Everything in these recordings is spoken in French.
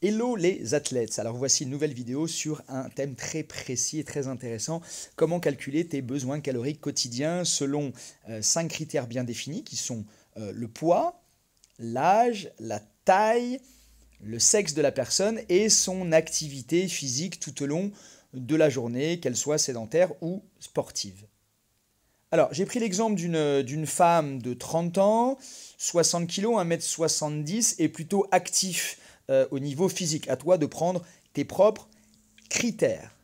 Hello les athlètes, alors voici une nouvelle vidéo sur un thème très précis et très intéressant, comment calculer tes besoins caloriques quotidiens selon euh, cinq critères bien définis qui sont euh, le poids, l'âge, la taille, le sexe de la personne et son activité physique tout au long de la journée, qu'elle soit sédentaire ou sportive. Alors, j'ai pris l'exemple d'une femme de 30 ans, 60 kg, 1m70 et plutôt active. Euh, au niveau physique. À toi de prendre tes propres critères.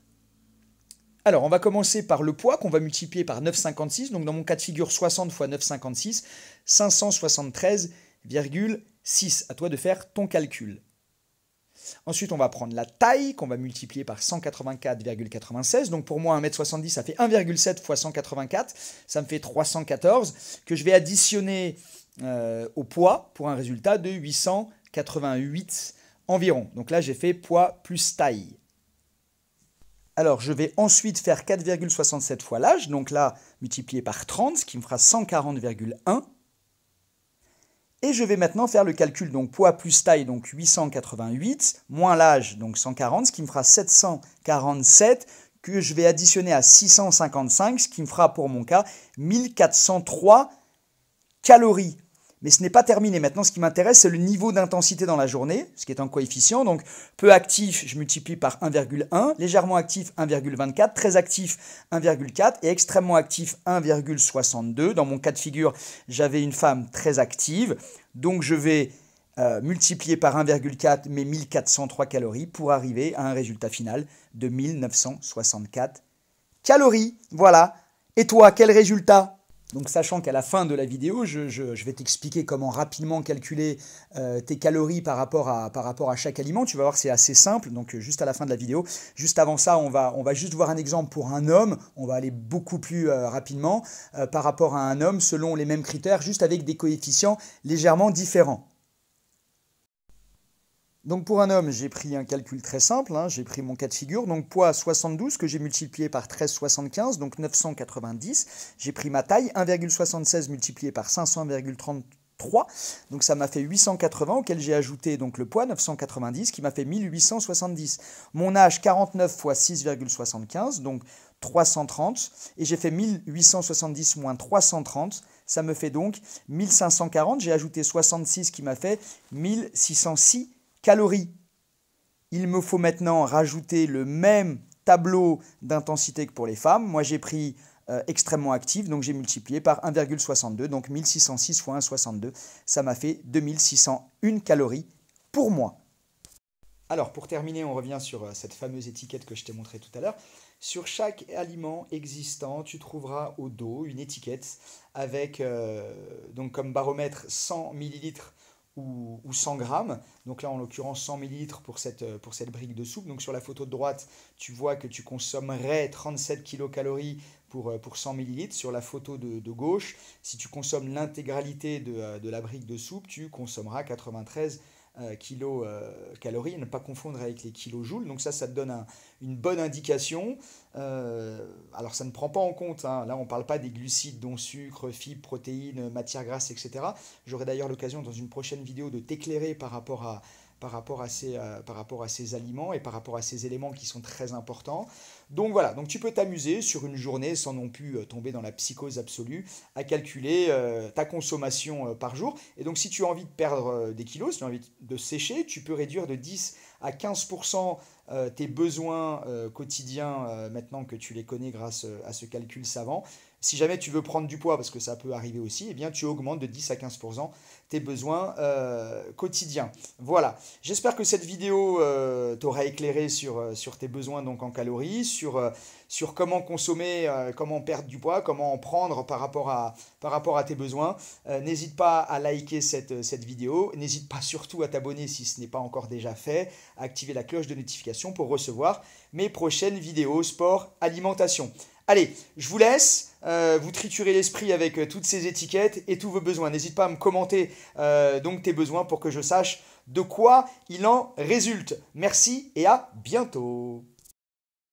Alors, on va commencer par le poids qu'on va multiplier par 9,56. Donc, dans mon cas de figure, 60 fois 9,56, 573,6. À toi de faire ton calcul. Ensuite, on va prendre la taille qu'on va multiplier par 184,96. Donc pour moi, 1m70, ça fait 1,7 fois 184. Ça me fait 314 que je vais additionner euh, au poids pour un résultat de 800. 88 environ. Donc là, j'ai fait poids plus taille. Alors, je vais ensuite faire 4,67 fois l'âge, donc là, multiplié par 30, ce qui me fera 140,1. Et je vais maintenant faire le calcul, donc poids plus taille, donc 888, moins l'âge, donc 140, ce qui me fera 747, que je vais additionner à 655, ce qui me fera pour mon cas 1403 calories. Mais ce n'est pas terminé. Maintenant, ce qui m'intéresse, c'est le niveau d'intensité dans la journée, ce qui est un coefficient. Donc, peu actif, je multiplie par 1,1, légèrement actif, 1,24, très actif, 1,4 et extrêmement actif, 1,62. Dans mon cas de figure, j'avais une femme très active. Donc, je vais euh, multiplier par 1,4 mes 1403 calories pour arriver à un résultat final de 1964 calories. Voilà. Et toi, quel résultat donc sachant qu'à la fin de la vidéo, je, vais t'expliquer comment rapidement calculer euh, tes calories par rapport, à, par rapport à chaque aliment. Tu vas voir, que c'est assez simple, donc euh, juste à la fin de la vidéo. Juste avant ça, on va, juste voir un exemple pour un homme. On va aller beaucoup plus euh, rapidement par rapport à un homme selon les mêmes critères, juste avec des coefficients légèrement différents. Donc pour un homme, j'ai pris un calcul très simple, hein. j'ai pris mon cas de figure, donc poids 72 que j'ai multiplié par 13,75, donc 990. J'ai pris ma taille, 1,76 multiplié par 500,33, donc ça m'a fait 880, auquel j'ai ajouté donc le poids 990, qui m'a fait 1870. Mon âge 49 fois 6,75, donc 330, et j'ai fait 1870 moins 330, ça me fait donc 1540. J'ai ajouté 66 qui m'a fait 1606 calories. Il me faut maintenant rajouter le même tableau d'intensité que pour les femmes. Moi, j'ai pris euh, extrêmement active, donc j'ai multiplié par 1,62, donc 1606 fois 1,62, ça m'a fait 2601 calories pour moi. Alors, pour terminer, on revient sur euh, cette fameuse étiquette que je t'ai montrée tout à l'heure. Sur chaque aliment existant, tu trouveras au dos une étiquette avec, euh, donc comme baromètre, 100 millilitres ou, 100 grammes. Donc là, en l'occurrence, 100 millilitres pour cette, euh, pour cette brique de soupe. Donc sur la photo de droite, tu vois que tu consommerais 37 kilocalories pour, euh, pour 100 millilitres. Sur la photo de, gauche, si tu consommes l'intégralité de, euh, de la brique de soupe, tu consommeras 93 kcal euh, kilocalories, euh, ne pas confondre avec les kilojoules. Donc ça, ça te donne une bonne indication. Euh, alors ça ne prend pas en compte, hein. là on ne parle pas des glucides dont sucre, fibres, protéines, matières grasses, etc. J'aurai d'ailleurs l'occasion dans une prochaine vidéo de t'éclairer par rapport à, par rapport, à ces, euh, par rapport à aliments et par rapport à ces éléments qui sont très importants. Donc voilà, donc tu peux t'amuser sur une journée sans non plus euh, tomber dans la psychose absolue à calculer euh, ta consommation par jour. Et donc si tu as envie de perdre des kilos, si tu as envie de sécher, tu peux réduire de 10 à 15% euh, tes besoins euh, quotidiens euh, maintenant que tu les connais grâce à ce calcul savant. Si jamais tu veux prendre du poids, parce que ça peut arriver aussi, eh bien tu augmentes de 10 à 15% tes besoins quotidiens. Voilà, j'espère que cette vidéo t'aura éclairé sur, sur tes besoins donc en calories, sur, sur comment consommer, comment perdre du poids, comment en prendre par rapport à, par rapport à tes besoins. N'hésite pas à liker cette vidéo, n'hésite pas surtout à t'abonner si ce n'est pas encore déjà fait, activer la cloche de notification pour recevoir mes prochaines vidéos sport alimentation. Allez, je vous laisse. Euh, vous triturez l'esprit avec euh, toutes ces étiquettes et tous vos besoins. N'hésite pas à me commenter euh, donc tes besoins pour que je sache de quoi il en résulte. Merci et à bientôt.